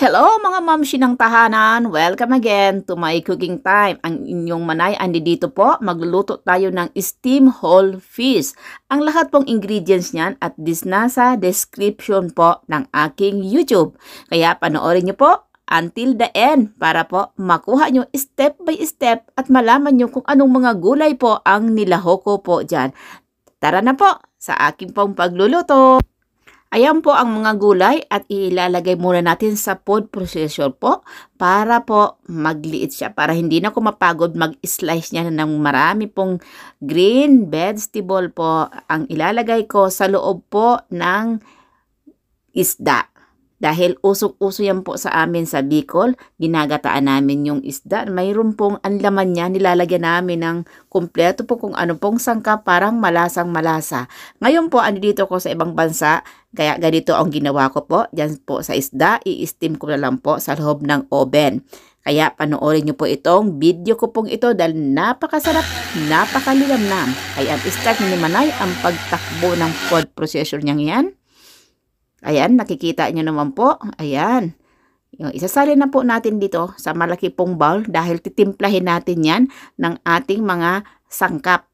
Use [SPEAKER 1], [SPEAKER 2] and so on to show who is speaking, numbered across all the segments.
[SPEAKER 1] Hello mga mamsi ng tahanan! Welcome again to my cooking time. Ang inyong manay, andi dito po, magluluto tayo ng steam whole fish. Ang lahat pong ingredients niyan at this nasa description po ng aking YouTube. Kaya panoorin niyo po until the end para po makuha niyo step by step at malaman niyo kung anong mga gulay po ang nilahoko po dyan. Tara na po sa aking pong pagluluto! Ayan po ang mga gulay at ilalagay muna natin sa food processor po para po magliit siya. Para hindi na ako mapagod mag-slice niya ng marami pong green vegetable po ang ilalagay ko sa loob po ng isda. Dahil usok-uso yan po sa amin sa Bicol, ginagataan namin yung isda. Mayroon pong anlaman niya, nilalagyan namin ng kumpleto po kung ano pong sangka, parang malasang malasa. Ngayon po, ano dito ko sa ibang bansa, Gaya ganito ang ginawa ko po. Diyan po sa isda, i-steam ko na lang po sa loob ng oven. Kaya panoorin nyo po itong video ko pong ito dahil napakasarap, napakalilamnam. Kaya ang start ni Manay ang pagtakbo ng food processor niyang yan. Ayan, nakikita nyo naman po. Ayan. Yung isasali na po natin dito sa malaki pong bowl dahil titimplahin natin yan ng ating mga sangkap.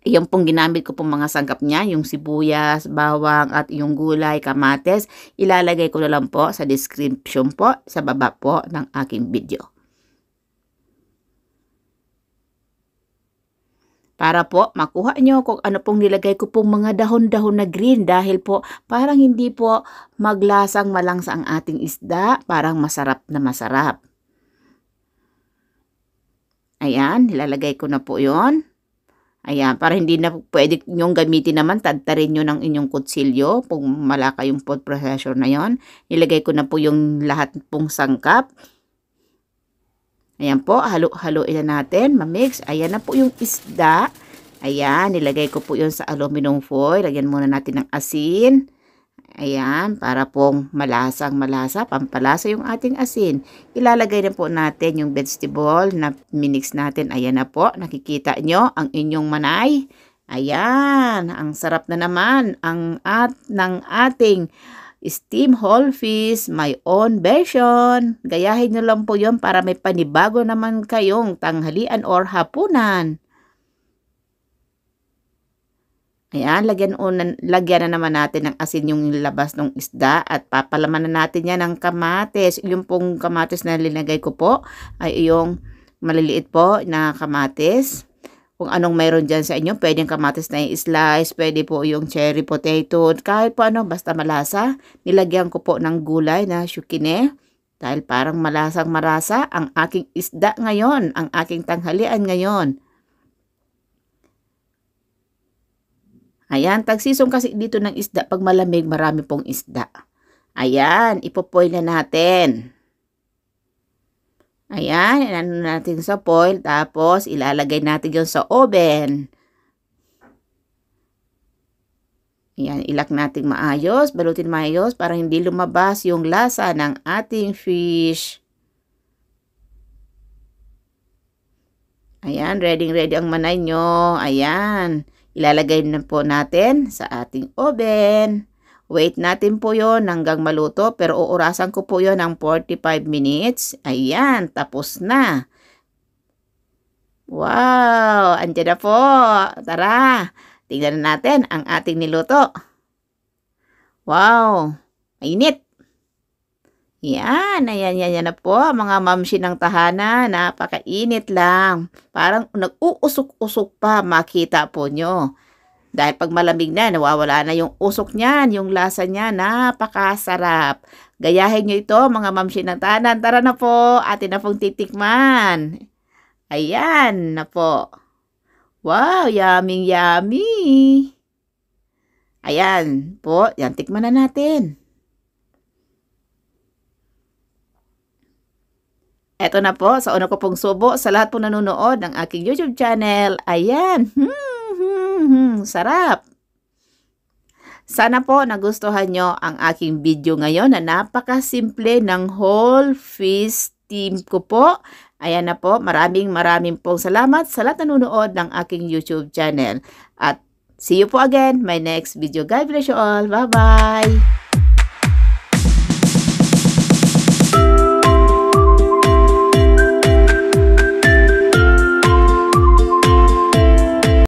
[SPEAKER 1] Yung pong ginamit ko pong mga sanggap niya, yung sibuyas, bawang at yung gulay, kamates, ilalagay ko na lang po sa description po sa baba po ng aking video. para po makuha nyo kung ano pong nilagay ko pong mga dahon-dahon na green dahil po parang hindi po maglasang malangsa ang ating isda, parang masarap na masarap. Ayan, nilalagay ko na po yon Ayan, para hindi na pwede nyong gamitin naman, tadtarin nyo ng inyong konsilyo kung mala kayong food processor na yon. Ilagay ko na po yung lahat pong sangkap. Ayan po, halo-haloin na natin, mamix. Ayan na po yung isda. Ayan, nilagay ko po yun sa aluminum foil. Lagyan muna natin ng asin. Ayan, para pong malasa ang malasa, pampalasa yung ating asin. Ilalagay na po natin yung vegetable na minix natin. Ayan na po, nakikita nyo ang inyong manay. Ayan, ang sarap na naman ang at ng ating steam whole fish, my own version. Gayahin nyo lang po yon para may panibago naman kayong tanghalian or hapunan. Ayan, lagyan, una, lagyan na naman natin ng asin yung labas ng isda at papalaman na natin yan ng kamatis. Yung pong kamatis na linagay ko po ay yung maliliit po na kamatis. Kung anong mayroon dyan sa inyo, pwedeng kamatis na i-slice, pwede po yung cherry potato, kahit po ano, basta malasa. Nilagyan ko po ng gulay na syukine dahil parang malasang marasa ang aking isda ngayon, ang aking tanghalian ngayon. Ayan, tagsisong kasi dito ng isda. Pag malamig, marami pong isda. Ayan, ipopoil na natin. Ayan, inano natin sa foil. Tapos, ilalagay natin yon sa oven. Ayan, ilak natin maayos. Balutin maayos para hindi lumabas yung lasa ng ating fish. Ayan, ready ready ang manay nyo. Ayan. Ilalagay na po natin sa ating oven. Wait natin po yon hanggang maluto pero uurasan ko po yon ng 45 minutes. Ayan, tapos na. Wow, andyan na po. Tara, tingnan natin ang ating niluto. Wow, mainit. Yan, ayan, yan, yan na po. Mga mamsi ng tahanan, napakainit lang. Parang nag-uusok-usok pa, makita po nyo. Dahil pag malamig na, nawawala na yung usok niyan, yung lasa niya, napakasarap. Gayahin nyo ito, mga mamsi ng tahanan. Tara na po, atin na pong titikman. Ayan na po. Wow, yummy, yummy. Ayan po, yan, tikman na natin. Eto na po, sa una ko pong subo, sa lahat po nanonood ng aking YouTube channel. Ayan, hmm, hmm, hmm, sarap. Sana po nagustuhan nyo ang aking video ngayon na napakasimple ng whole fish team ko po. Ayan na po, maraming maraming pong salamat sa lahat nanonood ng aking YouTube channel. At see you po again my next video. God bless you all. Bye-bye!